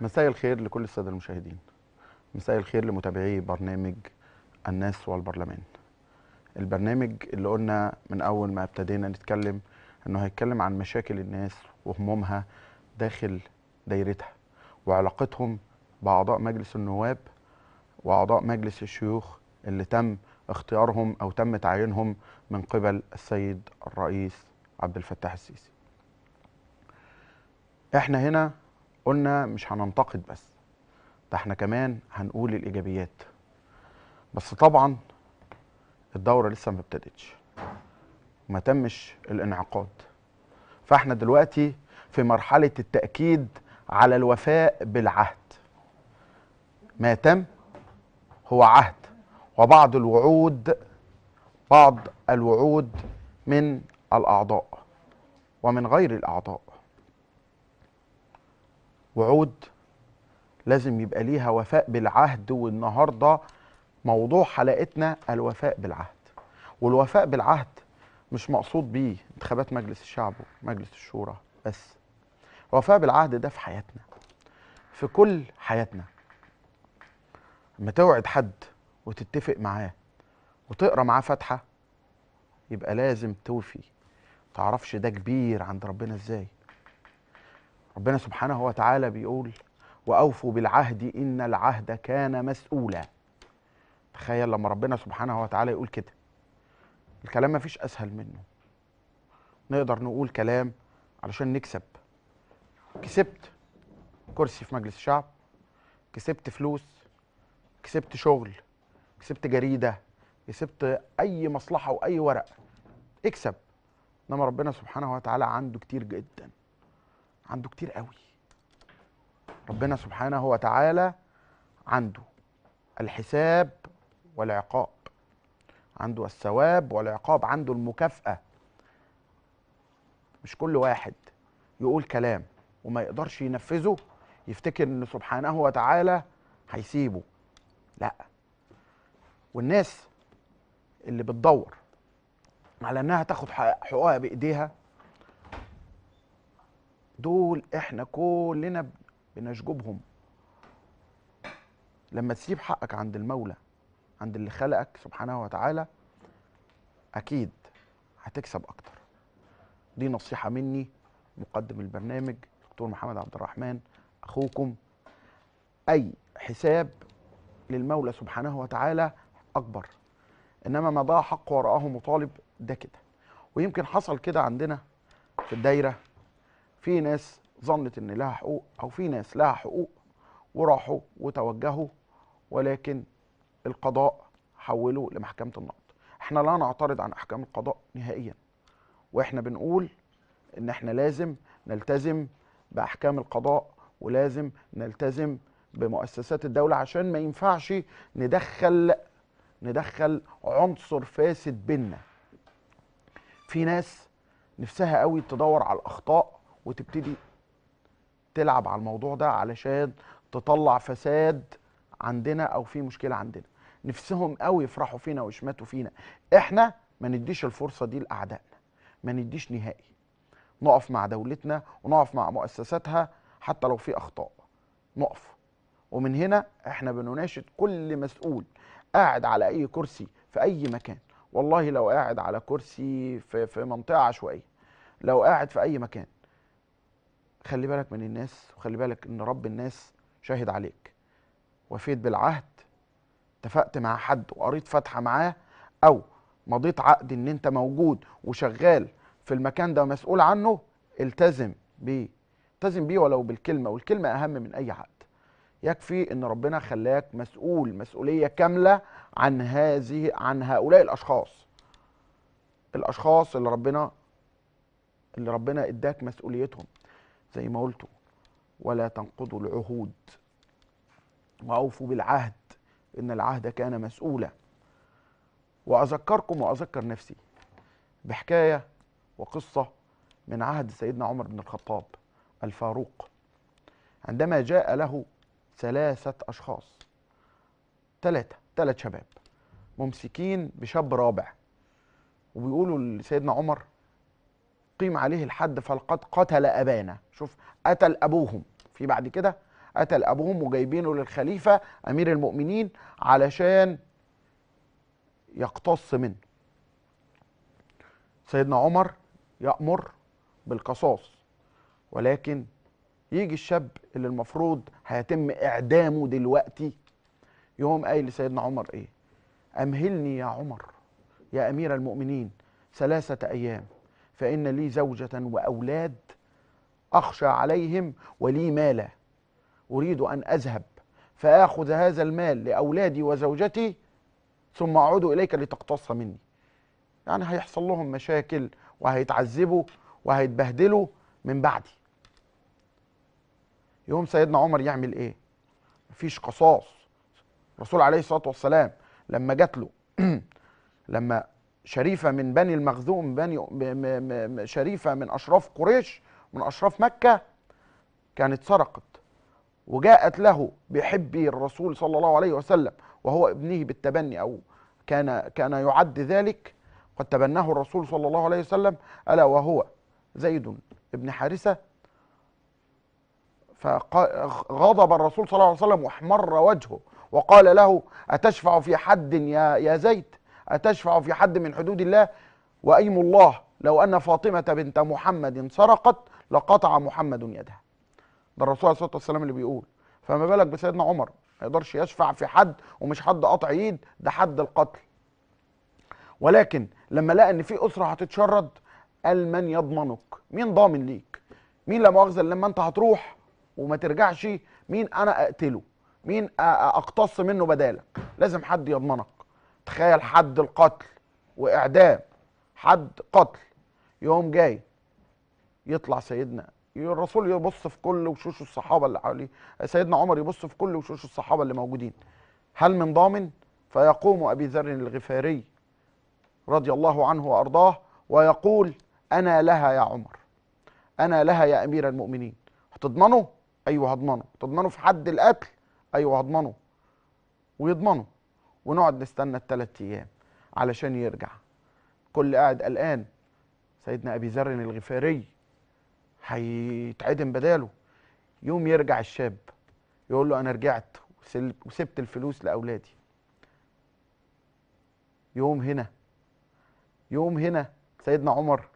مساء الخير لكل الساده المشاهدين مساء الخير لمتابعي برنامج الناس والبرلمان البرنامج اللي قلنا من اول ما ابتدينا نتكلم انه هيتكلم عن مشاكل الناس وهمومها داخل دايرتها وعلاقتهم باعضاء مجلس النواب واعضاء مجلس الشيوخ اللي تم اختيارهم او تم تعيينهم من قبل السيد الرئيس عبد الفتاح السيسي احنا هنا قلنا مش هننتقد بس ده احنا كمان هنقول الايجابيات بس طبعا الدوره لسه ما ابتدتش ما تمش الانعقاد فاحنا دلوقتي في مرحله التاكيد على الوفاء بالعهد ما تم هو عهد وبعض الوعود بعض الوعود من الاعضاء ومن غير الاعضاء وعود لازم يبقى ليها وفاء بالعهد والنهارده موضوع حلقتنا الوفاء بالعهد والوفاء بالعهد مش مقصود بيه انتخابات مجلس الشعب ومجلس الشورى بس الوفاء بالعهد ده في حياتنا في كل حياتنا لما توعد حد وتتفق معاه وتقرا معاه فاتحه يبقى لازم توفي تعرفش ده كبير عند ربنا ازاي ربنا سبحانه وتعالى بيقول واوفوا بالعهد ان العهد كان مسؤولا تخيل لما ربنا سبحانه وتعالى يقول كده الكلام ما فيش اسهل منه نقدر نقول كلام علشان نكسب كسبت كرسي في مجلس الشعب كسبت فلوس كسبت شغل كسبت جريده كسبت اي مصلحه واي ورق اكسب انما ربنا سبحانه وتعالى عنده كتير جدا عنده كتير قوي ربنا سبحانه وتعالى عنده الحساب والعقاب عنده الثواب والعقاب عنده المكافأة مش كل واحد يقول كلام وما يقدرش ينفذه يفتكر ان سبحانه وتعالى هيسيبه لا والناس اللي بتدور على انها تاخد حقوقها بايديها دول احنا كلنا بنشجبهم لما تسيب حقك عند المولى عند اللي خلقك سبحانه وتعالى اكيد هتكسب اكتر دي نصيحه مني مقدم البرنامج دكتور محمد عبد الرحمن اخوكم اي حساب للمولى سبحانه وتعالى اكبر انما ما ضاع حق وراءه مطالب ده كده ويمكن حصل كده عندنا في الدايره في ناس ظنت ان لها حقوق او في ناس لها حقوق وراحوا وتوجهوا ولكن القضاء حولوا لمحكمه النقض احنا لا نعترض عن احكام القضاء نهائيا واحنا بنقول ان احنا لازم نلتزم باحكام القضاء ولازم نلتزم بمؤسسات الدوله عشان ما ينفعش ندخل ندخل عنصر فاسد بينا في ناس نفسها قوي تدور على الاخطاء وتبتدي تلعب على الموضوع ده علشان تطلع فساد عندنا او في مشكله عندنا نفسهم قوي يفرحوا فينا ويشمتوا فينا احنا ما نديش الفرصه دي لاعدائنا ما نديش نهائي نقف مع دولتنا ونقف مع مؤسساتها حتى لو في اخطاء نقف ومن هنا احنا بنناشد كل مسؤول قاعد على اي كرسي في اي مكان والله لو قاعد على كرسي في, في منطقه عشوائيه لو قاعد في اي مكان خلي بالك من الناس وخلي بالك ان رب الناس شاهد عليك وفيت بالعهد اتفقت مع حد وقريت فاتحه معاه او مضيت عقد ان انت موجود وشغال في المكان ده ومسؤول عنه التزم بيه التزم بيه ولو بالكلمه والكلمه اهم من اي عقد يكفي ان ربنا خلاك مسؤول مسؤوليه كامله عن هذه عن هؤلاء الاشخاص الاشخاص اللي ربنا اللي ربنا اداك مسؤوليتهم زي ما قلتوا ولا تنقضوا العهود وأوفوا بالعهد إن العهد كان مسؤولا وأذكركم وأذكر نفسي بحكاية وقصة من عهد سيدنا عمر بن الخطاب الفاروق عندما جاء له ثلاثة أشخاص ثلاثة ثلاث شباب ممسكين بشاب رابع وبيقولوا لسيدنا عمر قيم عليه الحد فلقد قتل أبانا شوف قتل أبوهم في بعد كده قتل أبوهم وجايبينه للخليفة أمير المؤمنين علشان يقتص منه سيدنا عمر يأمر بالقصاص ولكن يجي الشاب اللي المفروض هيتم إعدامه دلوقتي يقوم قايل لسيدنا عمر إيه أمهلني يا عمر يا أمير المؤمنين ثلاثة أيام فإن لي زوجة وأولاد أخشى عليهم ولي مالا أريد أن أذهب فآخذ هذا المال لأولادي وزوجتي ثم أعود إليك لتقتص مني يعني هيحصل لهم مشاكل وهيتعذبوا وهيتبهدلوا من بعدي يوم سيدنا عمر يعمل ايه مفيش قصاص الرسول عليه الصلاه والسلام لما جات له لما شريفه من بني المخزوم بني شريفه من اشراف قريش من اشراف مكه كانت سرقت وجاءت له بحبي الرسول صلى الله عليه وسلم وهو ابنه بالتبني او كان كان يعد ذلك قد تبناه الرسول صلى الله عليه وسلم الا وهو زيد بن حارثه فغضب الرسول صلى الله عليه وسلم واحمر وجهه وقال له اتشفع في حد يا يا زيد أتشفع في حد من حدود الله وأيم الله لو أن فاطمة بنت محمد سرقت لقطع محمد يدها ده الرسول عليه الصلاة والسلام اللي بيقول فما بالك بسيدنا عمر ما يقدرش يشفع في حد ومش حد قطع يد ده حد القتل ولكن لما لقى ان في اسره هتتشرد قال من يضمنك مين ضامن ليك مين لا مؤاخذه لما انت هتروح وما ترجعش مين انا اقتله مين اقتص منه بدالك لازم حد يضمنك تخيل حد القتل واعدام حد قتل يقوم جاي يطلع سيدنا الرسول يبص في كل وشوش الصحابه اللي حواليه سيدنا عمر يبص في كل وشوش الصحابه اللي موجودين هل من ضامن فيقوم ابي ذر الغفاري رضي الله عنه وارضاه ويقول انا لها يا عمر انا لها يا امير المؤمنين هتضمنه ايوه هضمنه تضمنه في حد القتل ايوه هضمنه ويضمنه ونقعد نستنى الثلاث ايام علشان يرجع كل قاعد قلقان سيدنا ابي ذر الغفاري هيتعدم بداله يوم يرجع الشاب يقول له انا رجعت وسبت الفلوس لاولادي يوم هنا يوم هنا سيدنا عمر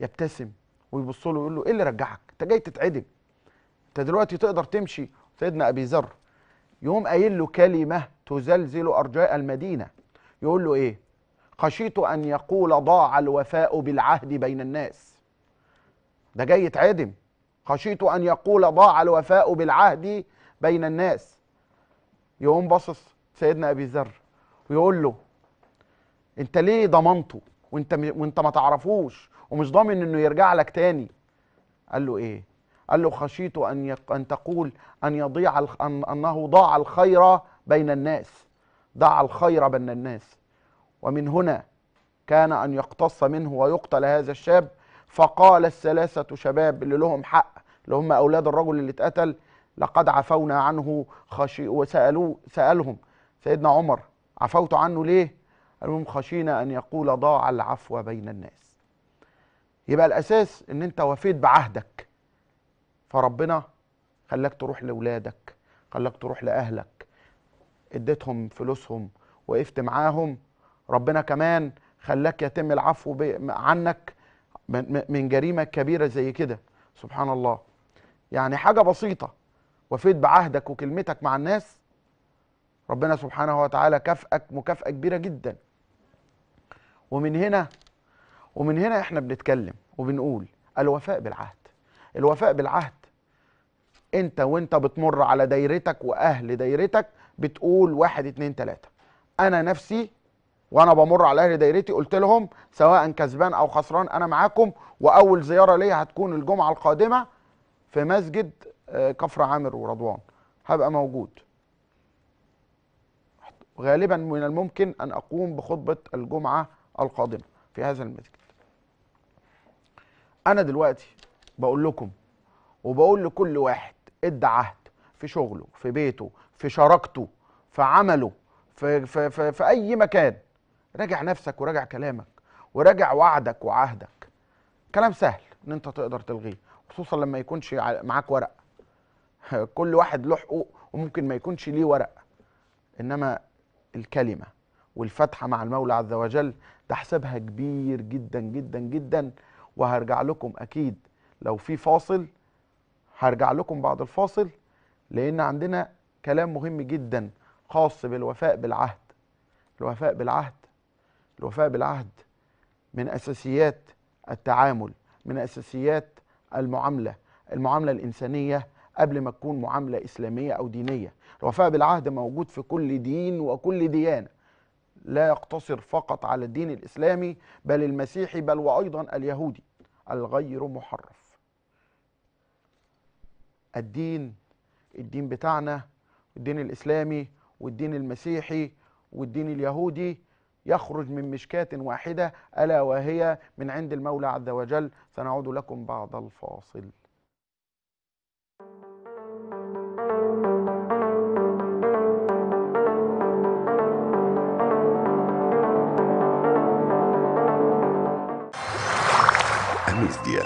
يبتسم ويبص له ويقول له ايه اللي رجعك انت جاي تتعدم انت دلوقتي تقدر تمشي سيدنا ابي ذر يقوم قايل له كلمه تزلزل ارجاء المدينه يقول له ايه خشيت ان يقول ضاع الوفاء بالعهد بين الناس ده جاي يتعدم خشيت ان يقول ضاع الوفاء بالعهد بين الناس يقوم باصص سيدنا ابي ذر ويقول له انت ليه ضمنته وانت وانت ما تعرفوش ومش ضامن انه يرجع لك تاني قال له ايه قال له خشيت أن, يق... أن تقول أن يضيع الخ... أن... أنه ضاع الخير بين الناس ضاع الخير بين الناس ومن هنا كان أن يقتص منه ويقتل هذا الشاب فقال الثلاثة شباب اللي لهم حق اللي هم أولاد الرجل اللي اتقتل لقد عفونا عنه خشي وسألوه سألهم سيدنا عمر عفوت عنه ليه؟ قال لهم خشينا أن يقول ضاع العفو بين الناس يبقى الأساس أن أنت وفيت بعهدك فربنا خلاك تروح لاولادك خلاك تروح لاهلك اديتهم فلوسهم وقفت معاهم ربنا كمان خلاك يتم العفو عنك من جريمه كبيره زي كده سبحان الله يعني حاجه بسيطه وفيت بعهدك وكلمتك مع الناس ربنا سبحانه وتعالى كافئك مكافاه كبيره جدا ومن هنا ومن هنا احنا بنتكلم وبنقول الوفاء بالعهد الوفاء بالعهد انت وانت بتمر على دايرتك واهل دايرتك بتقول واحد اتنين تلاته انا نفسي وانا بمر على اهل دايرتي قلت لهم سواء كسبان او خسران انا معاكم واول زياره ليا هتكون الجمعه القادمه في مسجد آه، كفر عامر ورضوان هبقى موجود غالبا من الممكن ان اقوم بخطبه الجمعه القادمه في هذا المسجد انا دلوقتي بقول لكم وبقول لكل واحد ادى عهد في شغله في بيته في شراكته في عمله في, في, في, في اي مكان راجع نفسك وراجع كلامك وراجع وعدك وعهدك كلام سهل ان انت تقدر تلغيه خصوصا لما يكونش معاك ورق كل واحد له حقوق وممكن ما يكونش ليه ورق انما الكلمه والفتحه مع المولى عز وجل ده حسابها كبير جدا جدا جدا وهرجع لكم اكيد لو في فاصل هرجع لكم بعد الفاصل لان عندنا كلام مهم جدا خاص بالوفاء بالعهد الوفاء بالعهد الوفاء بالعهد من اساسيات التعامل من اساسيات المعامله المعامله الانسانيه قبل ما تكون معامله اسلاميه او دينيه الوفاء بالعهد موجود في كل دين وكل ديانه لا يقتصر فقط على الدين الاسلامي بل المسيحي بل وايضا اليهودي الغير محرف الدين الدين بتاعنا الدين الإسلامي والدين المسيحي والدين اليهودي يخرج من مشكاة واحدة ألا وهي من عند المولى عز وجل سنعود لكم بعد الفاصل أميزديا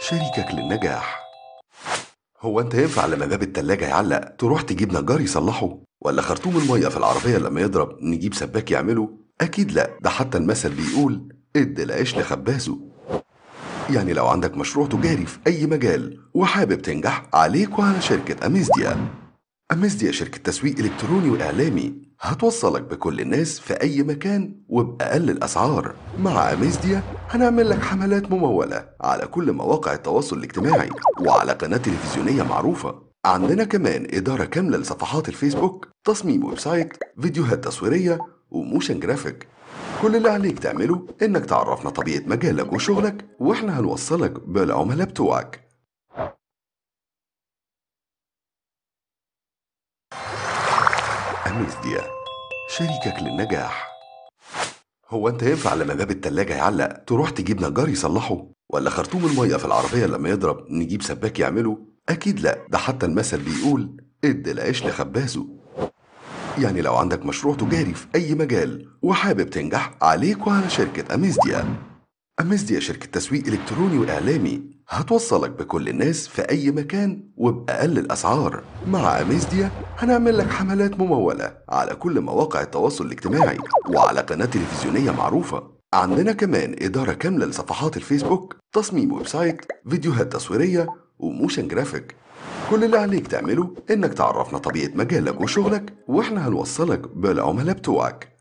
شريكك للنجاح هو انت ينفع لما باب التلاجة يعلق تروح تجيب نجار يصلحه ولا خرطوم المية في العربية لما يضرب نجيب سباك يعمله اكيد لا ده حتى المثل بيقول ادي العيش لخبازه يعني لو عندك مشروع تجاري في اي مجال وحابب تنجح عليك وعلى شركة اميزديا اميزديا شركة تسويق الكتروني واعلامي هتوصلك بكل الناس في أي مكان وبأقل الأسعار مع أميزديا هنعمل لك حملات ممولة على كل مواقع التواصل الاجتماعي وعلى قناة تلفزيونية معروفة عندنا كمان إدارة كاملة لصفحات الفيسبوك تصميم ويب سايت فيديوهات تصويرية وموشن جرافيك كل اللي عليك تعمله إنك تعرفنا طبيعة مجالك وشغلك وإحنا هنوصلك بالعملاء بتوعك أميزديا شريكك للنجاح هو انت ينفع لما باب التلاجة يعلق تروح تجيب نجار يصلحه ولا خرطوم المية في العربية لما يضرب نجيب سباك يعمله أكيد لا ده حتى المثل بيقول ادي العيش لخبازه يعني لو عندك مشروع تجاري في أي مجال وحابب تنجح عليك وعلى شركة أميزديا دي شركة تسويق إلكتروني وإعلامي هتوصلك بكل الناس في أي مكان وبأقل الأسعار مع اميزديا هنعمل لك حملات ممولة على كل مواقع التواصل الاجتماعي وعلى قناة تلفزيونية معروفة عندنا كمان إدارة كاملة لصفحات الفيسبوك تصميم ويب سايت فيديوهات تصويرية وموشن جرافيك كل اللي عليك تعمله إنك تعرفنا طبيعة مجالك وشغلك وإحنا هنوصلك بالعملاء بتوعك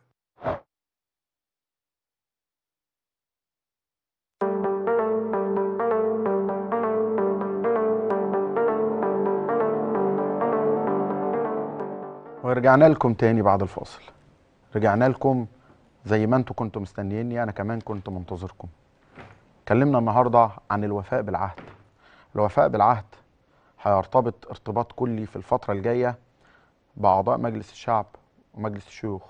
رجعنا لكم تاني بعد الفاصل رجعنا لكم زي ما انتم كنتوا مستنييني انا كمان كنت منتظركم اتكلمنا النهارده عن الوفاء بالعهد الوفاء بالعهد هيرتبط ارتباط كلي في الفتره الجايه باعضاء مجلس الشعب ومجلس الشيوخ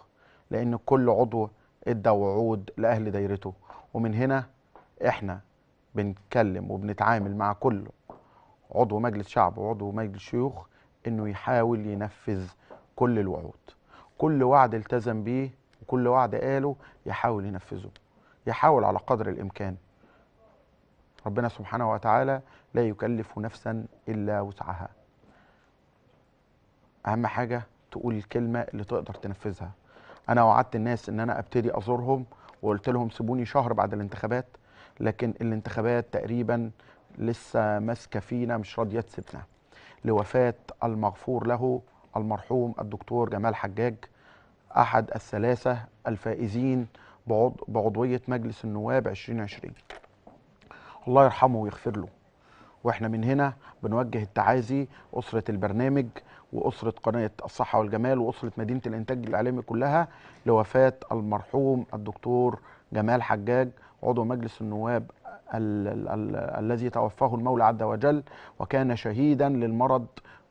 لان كل عضو ادى وعود لاهل دايرته ومن هنا احنا بنتكلم وبنتعامل مع كل عضو مجلس شعب وعضو مجلس شيوخ انه يحاول ينفذ كل الوعود كل وعد التزم بيه وكل وعد قاله يحاول ينفذه يحاول على قدر الإمكان ربنا سبحانه وتعالى لا يكلف نفسا إلا وسعها أهم حاجة تقول الكلمة اللي تقدر تنفذها أنا وعدت الناس إن أنا أبتدي أزورهم وقلت لهم سيبوني شهر بعد الانتخابات لكن الانتخابات تقريبا لسه ماسكة فينا مش راضية تسيبنا لوفاة المغفور له المرحوم الدكتور جمال حجاج أحد الثلاثة الفائزين بعضوية مجلس النواب 2020 الله يرحمه ويغفر له واحنا من هنا بنوجه التعازي أسرة البرنامج وأسرة قناة الصحة والجمال وأسرة مدينة الإنتاج الإعلامي كلها لوفاة المرحوم الدكتور جمال حجاج عضو مجلس النواب الذي توفاه المولى عز وجل وكان شهيدا للمرض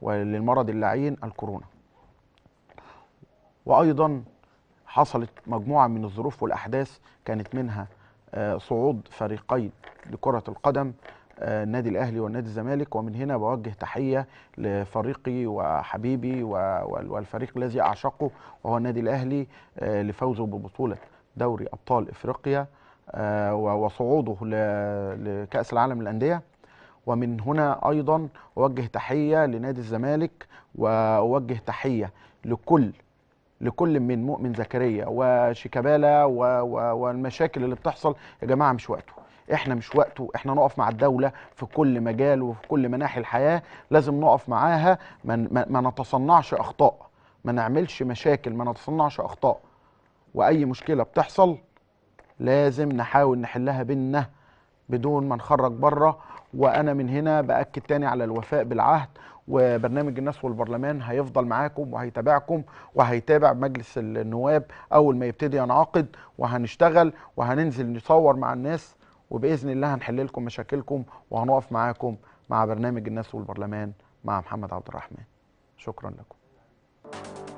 وللمرض اللعين الكورونا وأيضا حصلت مجموعة من الظروف والأحداث كانت منها آه، صعود فريقين لكرة القدم النادي آه، الاهلي والنادي الزمالك ومن هنا بوجه تحيه لفريقي وحبيبي والفريق الذي اعشقه وهو النادي الاهلي آه، لفوزه ببطوله دوري ابطال افريقيا وصعوده لكاس العالم للانديه ومن هنا ايضا اوجه تحيه لنادي الزمالك واوجه تحيه لكل لكل من مؤمن زكريا وشيكابالا والمشاكل اللي بتحصل يا جماعه مش وقته احنا مش وقته احنا نقف مع الدوله في كل مجال وفي كل مناحي الحياه لازم نقف معاها ما, ما نتصنعش اخطاء ما نعملش مشاكل ما نتصنعش اخطاء واي مشكله بتحصل لازم نحاول نحلها بينا بدون ما نخرج بره وانا من هنا باكد تاني على الوفاء بالعهد وبرنامج الناس والبرلمان هيفضل معاكم وهيتابعكم وهيتابع مجلس النواب اول ما يبتدي ينعقد وهنشتغل وهننزل نصور مع الناس وباذن الله هنحل لكم مشاكلكم وهنقف معاكم مع برنامج الناس والبرلمان مع محمد عبد الرحمن شكرا لكم